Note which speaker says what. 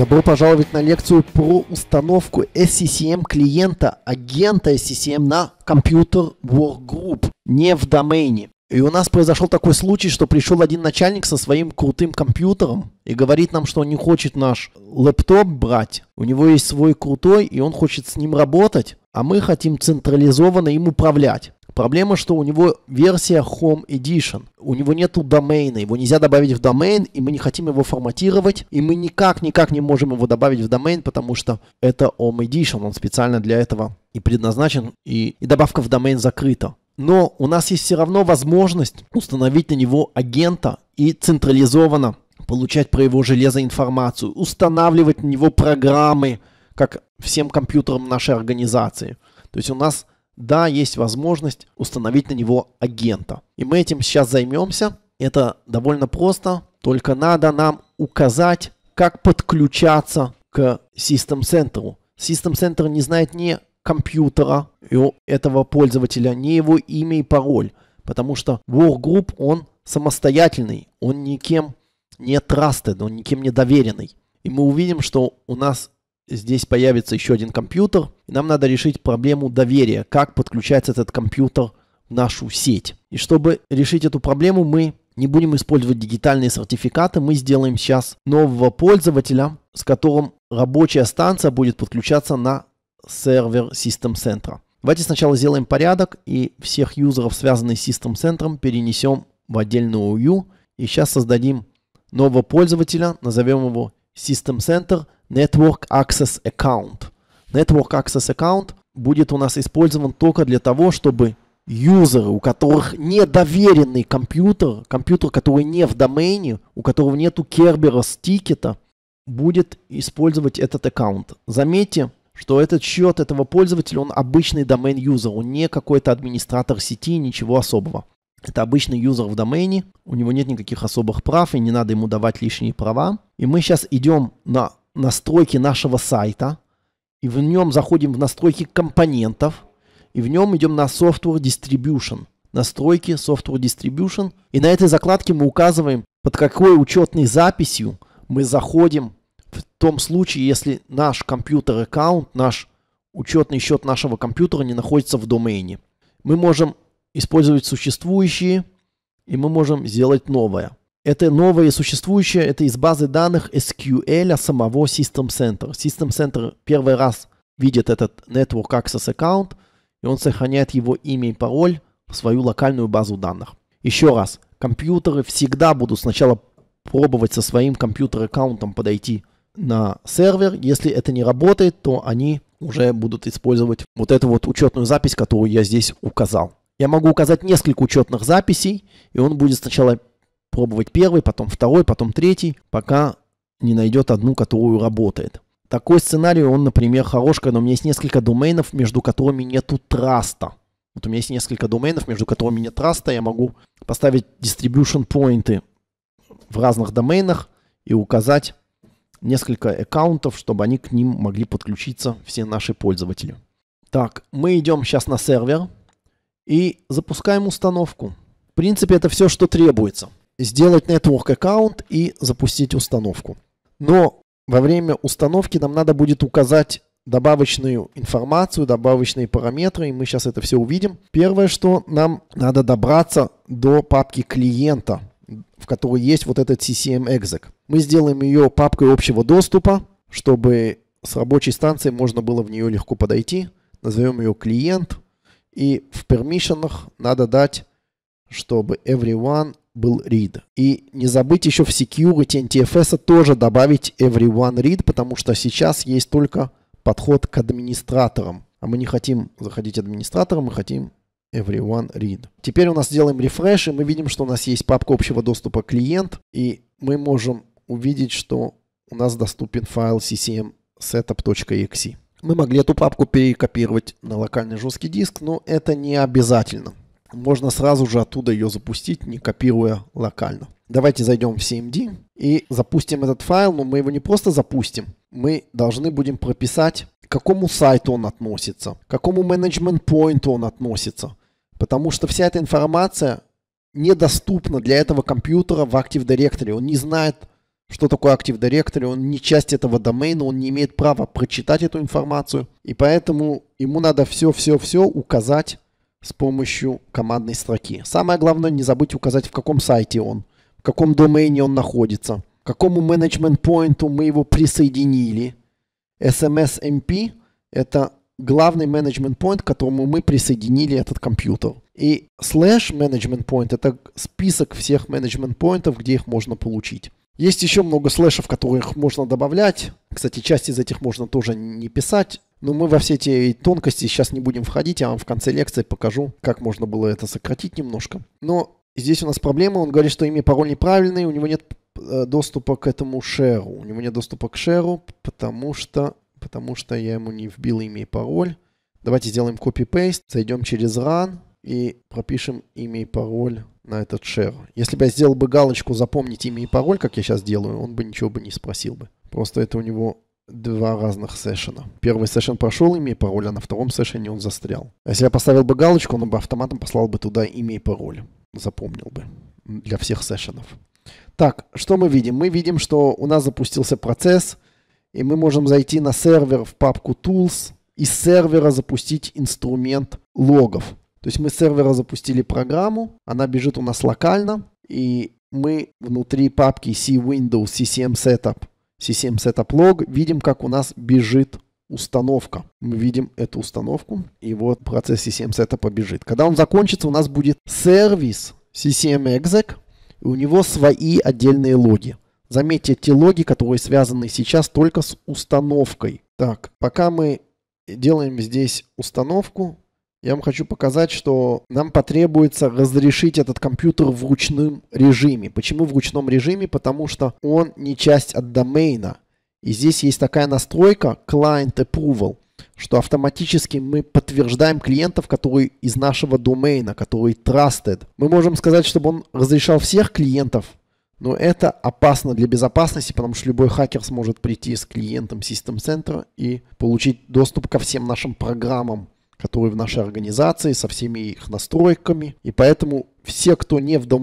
Speaker 1: Добро пожаловать на лекцию про установку SCCM клиента, агента SCCM на компьютер Workgroup, не в домене. И у нас произошел такой случай, что пришел один начальник со своим крутым компьютером и говорит нам, что он не хочет наш лэптоп брать. У него есть свой крутой, и он хочет с ним работать, а мы хотим централизованно им управлять. Проблема, что у него версия Home Edition. У него нету домена, его нельзя добавить в домен, и мы не хотим его форматировать, и мы никак-никак не можем его добавить в домен, потому что это Home Edition, он специально для этого и предназначен, и, и добавка в домен закрыта. Но у нас есть все равно возможность установить на него агента и централизованно получать про его железо информацию, устанавливать на него программы, как всем компьютерам нашей организации. То есть у нас да, есть возможность установить на него агента. И мы этим сейчас займемся. Это довольно просто, только надо нам указать, как подключаться к System Center. System Center не знает ни компьютера у этого пользователя, ни его имя и пароль, потому что Wargroup, он самостоятельный, он никем не trusted, он никем не доверенный. И мы увидим, что у нас здесь появится еще один компьютер. нам надо решить проблему доверия, как подключается этот компьютер в нашу сеть. И чтобы решить эту проблему, мы не будем использовать дигитальные сертификаты, мы сделаем сейчас нового пользователя, с которым рабочая станция будет подключаться на сервер System Center. Давайте сначала сделаем порядок и всех юзеров, связанных с System Center, перенесем в отдельную OU. И сейчас создадим нового пользователя, назовем его System Center – Network Access Account. Network Access Account будет у нас использован только для того, чтобы юзеры, у которых недоверенный компьютер, компьютер, который не в домене, у которого нету кербера с тикета, будет использовать этот аккаунт. Заметьте, что этот счет этого пользователя, он обычный домен юзер, он не какой-то администратор сети, ничего особого. Это обычный юзер в домене, у него нет никаких особых прав, и не надо ему давать лишние права. И мы сейчас идем на настройки нашего сайта, и в нем заходим в настройки компонентов, и в нем идем на Software Distribution, настройки Software Distribution, и на этой закладке мы указываем, под какой учетной записью мы заходим в том случае, если наш компьютер-аккаунт, наш учетный счет нашего компьютера не находится в домене. Мы можем использовать существующие, и мы можем сделать новое. Это новое существующее, это из базы данных SQL самого System Center. System Center первый раз видит этот Network Access Account, и он сохраняет его имя и пароль в свою локальную базу данных. Еще раз, компьютеры всегда будут сначала пробовать со своим компьютер-аккаунтом подойти на сервер. Если это не работает, то они уже будут использовать вот эту вот учетную запись, которую я здесь указал. Я могу указать несколько учетных записей, и он будет сначала пробовать первый, потом второй, потом третий, пока не найдет одну, которую работает. Такой сценарий, он, например, хорош, когда у меня есть несколько доменов, между которыми нету траста. Вот у меня есть несколько доменов, между которыми нет траста, я могу поставить distribution поинты в разных доменах и указать несколько аккаунтов, чтобы они к ним могли подключиться все наши пользователи. Так, мы идем сейчас на сервер и запускаем установку. В принципе, это все, что требуется сделать network аккаунт и запустить установку. Но во время установки нам надо будет указать добавочную информацию, добавочные параметры, и мы сейчас это все увидим. Первое, что нам надо добраться до папки клиента, в которой есть вот этот CCM-exec. Мы сделаем ее папкой общего доступа, чтобы с рабочей станции можно было в нее легко подойти. Назовем ее клиент. И в пермишенах надо дать чтобы everyone был read. И не забыть еще в security NTFS -а тоже добавить everyone read, потому что сейчас есть только подход к администраторам. А мы не хотим заходить администратором, мы хотим everyone read. Теперь у нас делаем refresh и мы видим, что у нас есть папка общего доступа клиент, и мы можем увидеть, что у нас доступен файл ccm setup.exe. Мы могли эту папку перекопировать на локальный жесткий диск, но это не обязательно можно сразу же оттуда ее запустить, не копируя локально. Давайте зайдем в CMD и запустим этот файл, но мы его не просто запустим, мы должны будем прописать, к какому сайту он относится, к какому менеджмент-поинту он относится, потому что вся эта информация недоступна для этого компьютера в Active Directory. Он не знает, что такое Active Directory, он не часть этого домена, он не имеет права прочитать эту информацию, и поэтому ему надо все-все-все указать с помощью командной строки. Самое главное не забыть указать, в каком сайте он, в каком домене он находится, к какому менеджмент-поинту мы его присоединили. SMS MP эм эм – это главный менеджмент-поинт, к которому мы присоединили этот компьютер. И слэш менеджмент-поинт – это список всех менеджмент-поинтов, где их можно получить. Есть еще много слэшев, которых можно добавлять. Кстати, часть из этих можно тоже не писать. Но мы во все эти тонкости сейчас не будем входить. Я вам в конце лекции покажу, как можно было это сократить немножко. Но здесь у нас проблема. Он говорит, что имя пароль неправильный, у него нет э, доступа к этому шеру. У него нет доступа к шеру, потому что, потому что я ему не вбил имя и пароль. Давайте сделаем копи-пейст, зайдем через run и пропишем имя и пароль на этот шер. Если бы я сделал бы галочку «Запомнить имя и пароль», как я сейчас делаю, он бы ничего бы не спросил бы. Просто это у него два разных сессиона. Первый сессион прошел имя и пароль, а на втором сессионе он застрял. А если я поставил бы галочку, он бы автоматом послал бы туда имя и пароль. Запомнил бы для всех сессионов. Так, что мы видим? Мы видим, что у нас запустился процесс, и мы можем зайти на сервер в папку Tools, из сервера запустить инструмент логов. То есть мы с сервера запустили программу, она бежит у нас локально, и мы внутри папки c CCM Setup, CCM Setup Log видим, как у нас бежит установка. Мы видим эту установку, и вот процесс CCM Setup бежит. Когда он закончится, у нас будет сервис CCM Exec, и у него свои отдельные логи. Заметьте, те логи, которые связаны сейчас только с установкой. Так, пока мы делаем здесь установку, я вам хочу показать, что нам потребуется разрешить этот компьютер в ручном режиме. Почему в ручном режиме? Потому что он не часть от домейна. И здесь есть такая настройка Client Approval, что автоматически мы подтверждаем клиентов, которые из нашего домейна, которые trusted. Мы можем сказать, чтобы он разрешал всех клиентов, но это опасно для безопасности, потому что любой хакер сможет прийти с клиентом System Center и получить доступ ко всем нашим программам которые в нашей организации, со всеми их настройками. И поэтому все, кто не в дом